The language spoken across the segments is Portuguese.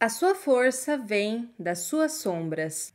A sua força vem das suas sombras.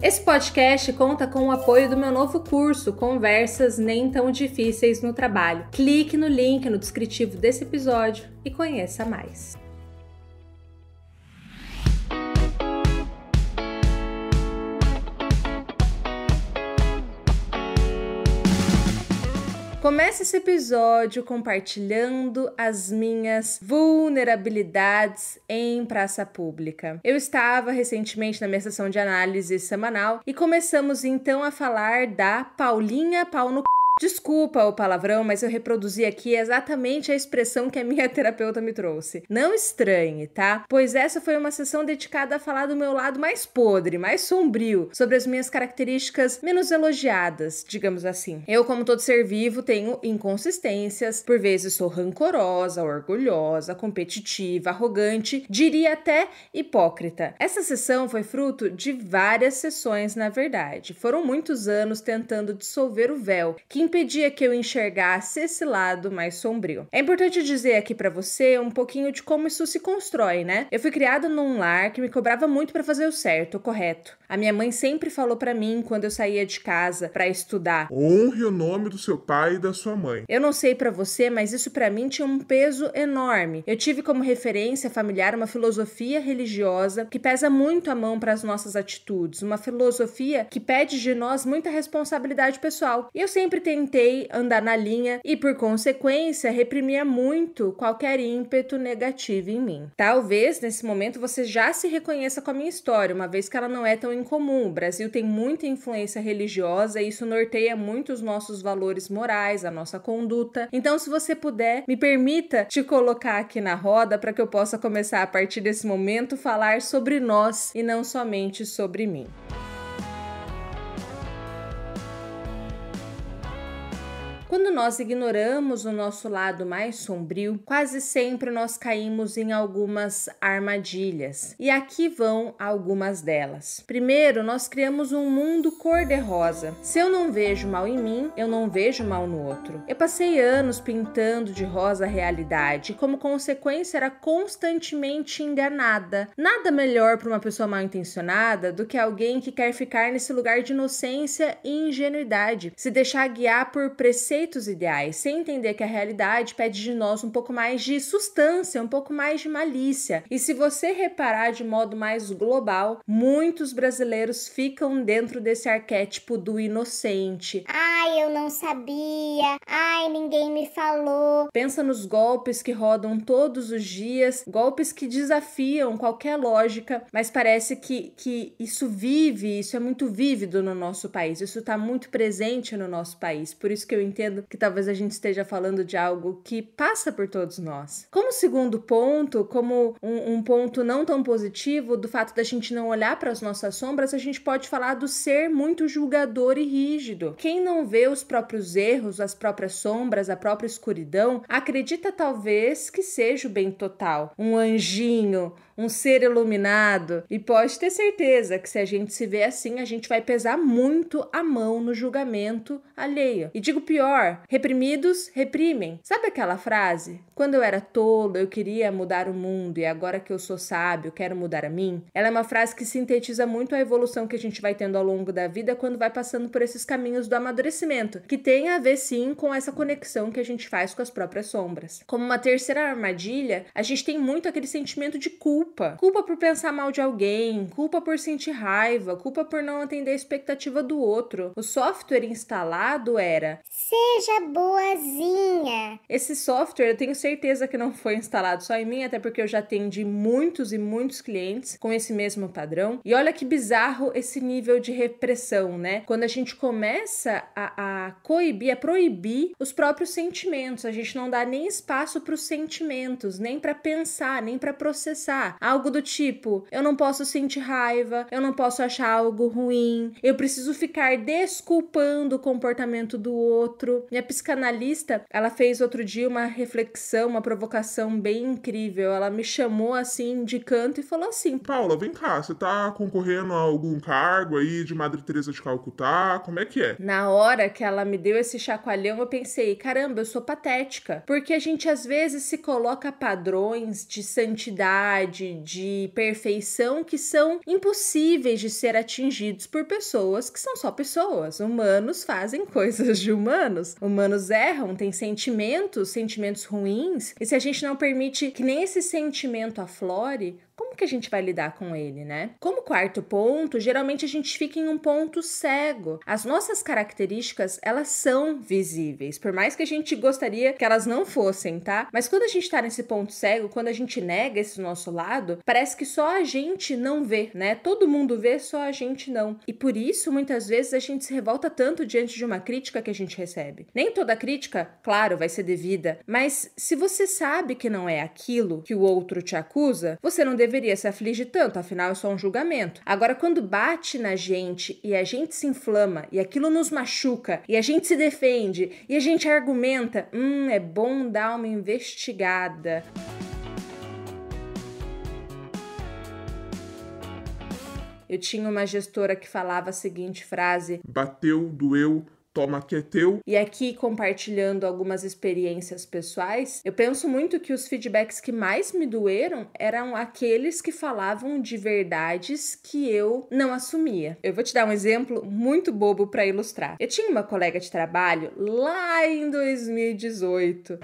Esse podcast conta com o apoio do meu novo curso Conversas Nem Tão Difíceis no Trabalho. Clique no link no descritivo desse episódio e conheça mais. Começa esse episódio compartilhando as minhas vulnerabilidades em praça pública. Eu estava recentemente na minha sessão de análise semanal e começamos então a falar da Paulinha Pau no c... Desculpa o palavrão, mas eu reproduzi aqui exatamente a expressão que a minha terapeuta me trouxe. Não estranhe, tá? Pois essa foi uma sessão dedicada a falar do meu lado mais podre, mais sombrio, sobre as minhas características menos elogiadas, digamos assim. Eu, como todo ser vivo, tenho inconsistências, por vezes sou rancorosa, orgulhosa, competitiva, arrogante, diria até hipócrita. Essa sessão foi fruto de várias sessões, na verdade. Foram muitos anos tentando dissolver o véu que impedia que eu enxergasse esse lado mais sombrio. É importante dizer aqui para você um pouquinho de como isso se constrói, né? Eu fui criada num lar que me cobrava muito para fazer o certo, o correto. A minha mãe sempre falou para mim quando eu saía de casa para estudar: "Honre o nome do seu pai e da sua mãe". Eu não sei para você, mas isso para mim tinha um peso enorme. Eu tive como referência familiar uma filosofia religiosa que pesa muito a mão para as nossas atitudes, uma filosofia que pede de nós muita responsabilidade pessoal. E eu sempre tenho tentei andar na linha e, por consequência, reprimia muito qualquer ímpeto negativo em mim. Talvez nesse momento você já se reconheça com a minha história, uma vez que ela não é tão incomum. O Brasil tem muita influência religiosa e isso norteia muito os nossos valores morais, a nossa conduta. Então, se você puder, me permita te colocar aqui na roda para que eu possa começar a partir desse momento falar sobre nós e não somente sobre mim. Quando nós ignoramos o nosso lado mais sombrio, quase sempre nós caímos em algumas armadilhas. E aqui vão algumas delas. Primeiro, nós criamos um mundo cor-de-rosa. Se eu não vejo mal em mim, eu não vejo mal no outro. Eu passei anos pintando de rosa a realidade e, como consequência, era constantemente enganada. Nada melhor para uma pessoa mal intencionada do que alguém que quer ficar nesse lugar de inocência e ingenuidade, se deixar guiar por preceitos conceitos ideais, sem entender que a realidade pede de nós um pouco mais de substância, um pouco mais de malícia. E se você reparar de modo mais global, muitos brasileiros ficam dentro desse arquétipo do inocente. Ai, eu não sabia. Ai, ninguém me falou. Pensa nos golpes que rodam todos os dias, golpes que desafiam qualquer lógica, mas parece que, que isso vive, isso é muito vívido no nosso país, isso está muito presente no nosso país. Por isso que eu entendo que talvez a gente esteja falando de algo que passa por todos nós. Como segundo ponto, como um, um ponto não tão positivo do fato da gente não olhar para as nossas sombras, a gente pode falar do ser muito julgador e rígido. Quem não vê os próprios erros, as próprias sombras, a própria escuridão, acredita talvez que seja o bem total, um anjinho, um ser iluminado. E pode ter certeza que se a gente se vê assim, a gente vai pesar muito a mão no julgamento alheio. E digo pior: reprimidos reprimem. Sabe aquela frase? Quando eu era tolo, eu queria mudar o mundo e agora que eu sou sábio, quero mudar a mim? Ela é uma frase que sintetiza muito a evolução que a gente vai tendo ao longo da vida quando vai passando por esses caminhos do amadurecimento, que tem a ver sim com essa conexão que a gente faz com as próprias sombras. Como uma terceira armadilha, a gente tem muito aquele sentimento de culpa culpa. Culpa por pensar mal de alguém, culpa por sentir raiva, culpa por não atender a expectativa do outro. O software instalado era Seja boazinha. Esse software eu tenho certeza que não foi instalado só em mim, até porque eu já atendi muitos e muitos clientes com esse mesmo padrão. E olha que bizarro esse nível de repressão, né? Quando a gente começa a, a coibir, a proibir os próprios sentimentos, a gente não dá nem espaço para os sentimentos, nem para pensar, nem para processar. Algo do tipo: eu não posso sentir raiva, eu não posso achar algo ruim, eu preciso ficar desculpando o comportamento do outro. Minha psicanalista, ela fez outro dia uma reflexão, uma provocação bem incrível. Ela me chamou assim de canto e falou assim: Paula, vem cá, você tá concorrendo a algum cargo aí de Madre Teresa de Calcutá? Como é que é? Na hora que ela me deu esse chacoalhão, eu pensei: caramba, eu sou patética. Porque a gente às vezes se coloca padrões de santidade de perfeição que são impossíveis de ser atingidos por pessoas que são só pessoas. Humanos fazem coisas de humanos. Humanos erram, têm sentimentos, sentimentos ruins. E se a gente não permite que nem esse sentimento aflore, que a gente vai lidar com ele, né? Como quarto ponto, geralmente a gente fica em um ponto cego. As nossas características, elas são visíveis, por mais que a gente gostaria que elas não fossem, tá? Mas quando a gente tá nesse ponto cego, quando a gente nega esse nosso lado, parece que só a gente não vê, né? Todo mundo vê, só a gente não. E por isso, muitas vezes, a gente se revolta tanto diante de uma crítica que a gente recebe. Nem toda crítica, claro, vai ser devida, mas se você sabe que não é aquilo que o outro te acusa, você não deveria deveria se aflige tanto, afinal é só um julgamento. Agora, quando bate na gente e a gente se inflama e aquilo nos machuca e a gente se defende e a gente argumenta, hum, é bom dar uma investigada. Eu tinha uma gestora que falava a seguinte frase: Bateu, doeu, toma Keteu. É e aqui compartilhando algumas experiências pessoais, eu penso muito que os feedbacks que mais me doeram eram aqueles que falavam de verdades que eu não assumia. Eu vou te dar um exemplo muito bobo para ilustrar. Eu tinha uma colega de trabalho lá em 2018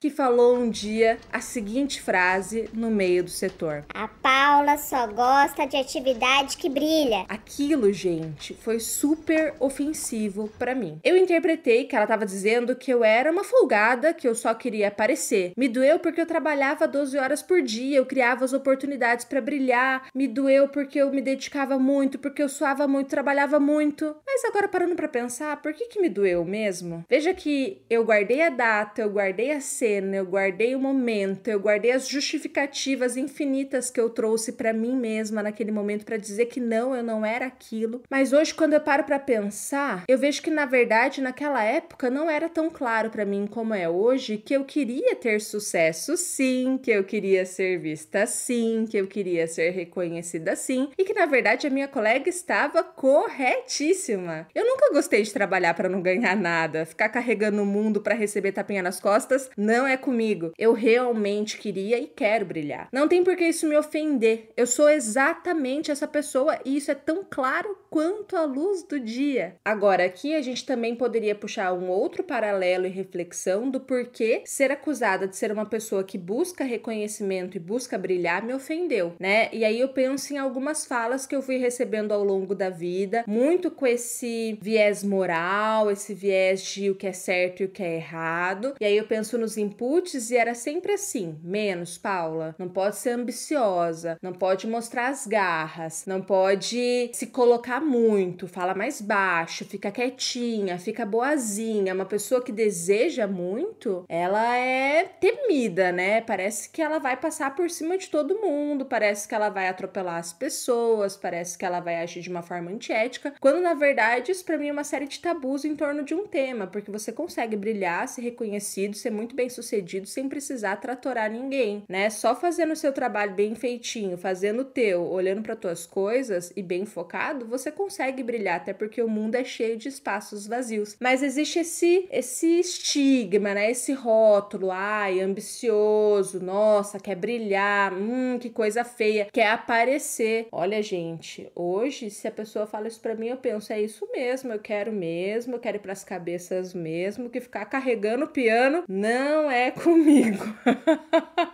que falou um dia a seguinte frase no meio do setor: A Paula só gosta de atividade que brilha. Aquilo, gente, foi super ofensivo para mim. Eu interpretei que ela tava dizendo que eu era uma folgada, que eu só queria aparecer. Me doeu porque eu trabalhava 12 horas por dia, eu criava as oportunidades para brilhar. Me doeu porque eu me dedicava muito, porque eu suava muito, trabalhava muito. Mas agora parando para pensar, por que que me doeu mesmo? Veja que eu guardei a data, eu guardei a cena, né? eu guardei o momento, eu guardei as justificativas infinitas que eu trouxe para mim mesma naquele momento para dizer que não, eu não era aquilo. Mas hoje quando eu paro para pensar, eu vejo que na verdade naquela época não era tão claro para mim como é hoje que eu queria ter sucesso, sim, que eu queria ser vista sim, que eu queria ser reconhecida sim, e que na verdade a minha colega estava corretíssima. Eu nunca gostei de trabalhar para não ganhar nada, ficar carregando o mundo para receber tapinha nas costas não é comigo. Eu realmente queria e quero brilhar. Não tem por que isso me ofender. Eu sou exatamente essa pessoa e isso é tão claro quanto a luz do dia. Agora, aqui a gente também poderia puxar um outro paralelo e reflexão do porquê ser acusada de ser uma pessoa que busca reconhecimento e busca brilhar me ofendeu, né? E aí eu penso em algumas falas que eu fui recebendo ao longo da vida, muito com esse viés moral, esse viés de o que é certo e o que é errado. E aí eu penso nos inputs e era sempre assim: menos, Paula, não pode ser ambiciosa, não pode mostrar as garras, não pode se colocar muito, fala mais baixo, fica quietinha, fica boazinha. Uma pessoa que deseja muito, ela é temida, né? Parece que ela vai passar por cima de todo mundo, parece que ela vai atropelar as pessoas, parece que ela vai agir de uma forma antiética, quando na verdade isso para mim é uma série de tabus em torno de um tema, porque você consegue brilhar, ser reconhecido, ser muito muito bem sucedido sem precisar tratorar ninguém, né? Só fazendo o seu trabalho bem feitinho, fazendo o teu, olhando para tuas coisas e bem focado, você consegue brilhar, até porque o mundo é cheio de espaços vazios. Mas existe esse esse estigma, né? Esse rótulo, ai, ambicioso, nossa, quer brilhar, hum, que coisa feia, quer aparecer. Olha, gente, hoje se a pessoa fala isso para mim, eu penso, é isso mesmo, eu quero mesmo, eu quero ir para as cabeças mesmo, que ficar carregando o piano não não é comigo.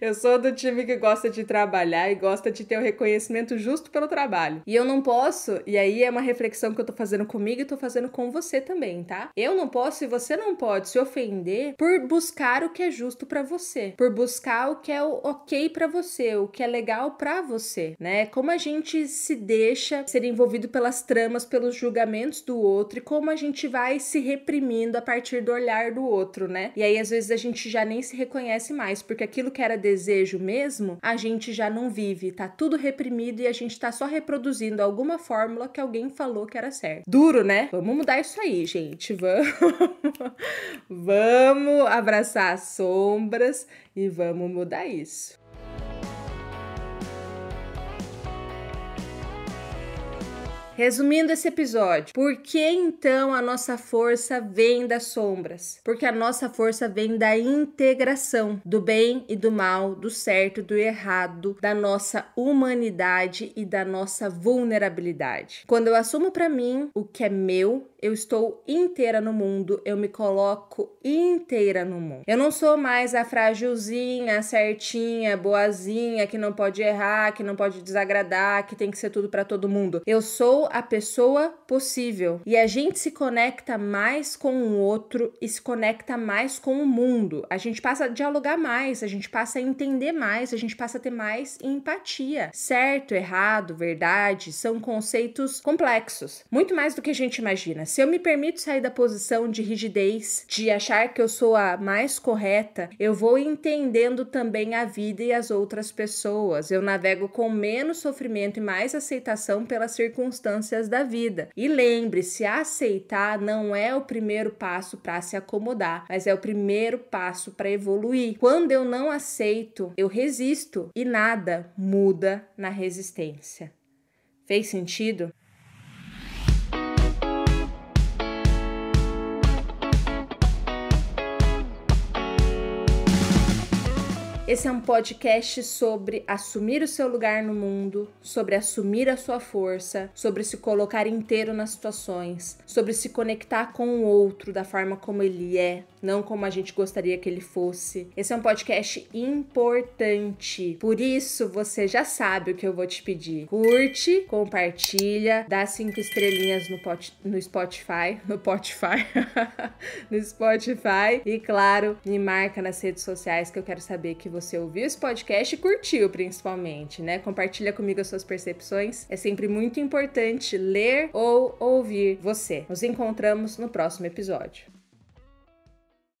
Eu sou do time que gosta de trabalhar e gosta de ter o reconhecimento justo pelo trabalho. E eu não posso, e aí é uma reflexão que eu tô fazendo comigo e tô fazendo com você também, tá? Eu não posso e você não pode se ofender por buscar o que é justo para você, por buscar o que é o ok para você, o que é legal para você, né? Como a gente se deixa ser envolvido pelas tramas, pelos julgamentos do outro e como a gente vai se reprimindo a partir do olhar do outro, né? E aí às vezes a gente já nem se reconhece mais, porque aquilo que era desejo mesmo, a gente já não vive, tá tudo reprimido e a gente tá só reproduzindo alguma fórmula que alguém falou que era certa. Duro, né? Vamos mudar isso aí, gente. Vamos. vamos abraçar as sombras e vamos mudar isso. Resumindo esse episódio, por que então a nossa força vem das sombras? Porque a nossa força vem da integração do bem e do mal, do certo e do errado, da nossa humanidade e da nossa vulnerabilidade. Quando eu assumo para mim o que é meu, eu estou inteira no mundo, eu me coloco inteira no mundo. Eu não sou mais a frágilzinha, certinha, boazinha, que não pode errar, que não pode desagradar, que tem que ser tudo para todo mundo. Eu sou a pessoa possível. E a gente se conecta mais com o outro e se conecta mais com o mundo. A gente passa a dialogar mais, a gente passa a entender mais, a gente passa a ter mais empatia. Certo, errado, verdade são conceitos complexos, muito mais do que a gente imagina. Se eu me permito sair da posição de rigidez, de achar que eu sou a mais correta, eu vou entendendo também a vida e as outras pessoas. Eu navego com menos sofrimento e mais aceitação pelas circunstâncias circunstâncias da vida. E lembre-se, aceitar não é o primeiro passo para se acomodar, mas é o primeiro passo para evoluir. Quando eu não aceito, eu resisto e nada muda na resistência. Fez sentido? Esse é um podcast sobre assumir o seu lugar no mundo, sobre assumir a sua força, sobre se colocar inteiro nas situações, sobre se conectar com o outro da forma como ele é, não como a gente gostaria que ele fosse. Esse é um podcast importante. Por isso, você já sabe o que eu vou te pedir. Curte, compartilha, dá cinco estrelinhas no, pot, no Spotify, no Spotify, no Spotify e claro, me marca nas redes sociais que eu quero saber que você ouviu esse podcast e curtiu principalmente, né? Compartilha comigo as suas percepções. É sempre muito importante ler ou ouvir você. Nos encontramos no próximo episódio.